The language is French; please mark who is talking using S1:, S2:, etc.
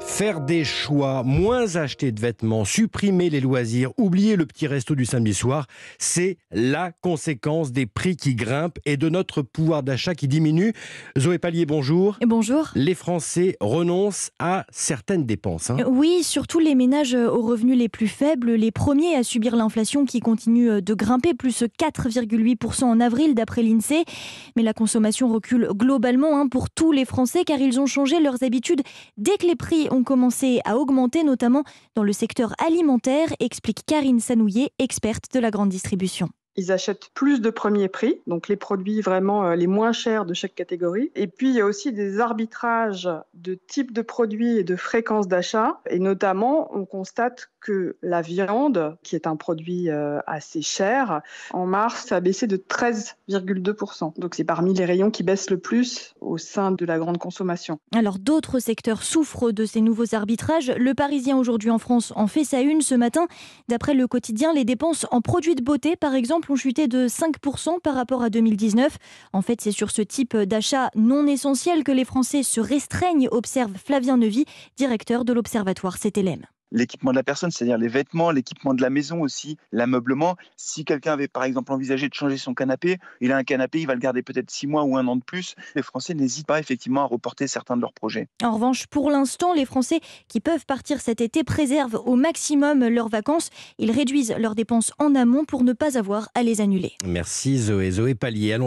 S1: Faire des choix, moins acheter de vêtements, supprimer les loisirs, oublier le petit resto du samedi soir, c'est la conséquence des prix qui grimpent et de notre pouvoir d'achat qui diminue. Zoé Pallier, bonjour. Et bonjour. Les Français renoncent à certaines dépenses. Hein.
S2: Oui, surtout les ménages aux revenus les plus faibles, les premiers à subir l'inflation qui continue euh, de grimper, plus 4,8% en avril d'après l'INSEE. Mais la consommation recule globalement hein, pour tous les Français car ils ont changé leurs habitudes dès que les les prix ont commencé à augmenter, notamment dans le secteur alimentaire, explique Karine Sanouillet, experte de la grande distribution.
S3: Ils achètent plus de premiers prix, donc les produits vraiment euh, les moins chers de chaque catégorie. Et puis, il y a aussi des arbitrages de type de produits et de fréquence d'achat. Et notamment, on constate que la viande, qui est un produit euh, assez cher, en mars a baissé de 13,2%. Donc, c'est
S2: parmi les rayons qui baissent le plus au sein de la grande consommation. Alors, d'autres secteurs souffrent de ces nouveaux arbitrages. Le Parisien aujourd'hui en France en fait sa une ce matin. D'après le quotidien, les dépenses en produits de beauté, par exemple, ont chuté de 5% par rapport à 2019. En fait, c'est sur ce type d'achat non essentiel que les Français se restreignent, observe Flavien Nevy, directeur de l'Observatoire CTLM
S4: l'équipement de la personne, c'est-à-dire les vêtements, l'équipement de la maison aussi, l'ameublement. Si quelqu'un avait par exemple envisagé de changer son canapé, il a un canapé, il va le garder peut-être six mois ou un an de plus. Les Français n'hésitent pas effectivement à reporter certains de leurs projets.
S2: En revanche, pour l'instant, les Français qui peuvent partir cet été préservent au maximum leurs vacances. Ils réduisent leurs dépenses en amont pour ne pas avoir à les annuler.
S1: Merci Zoé. Zoé Pallier.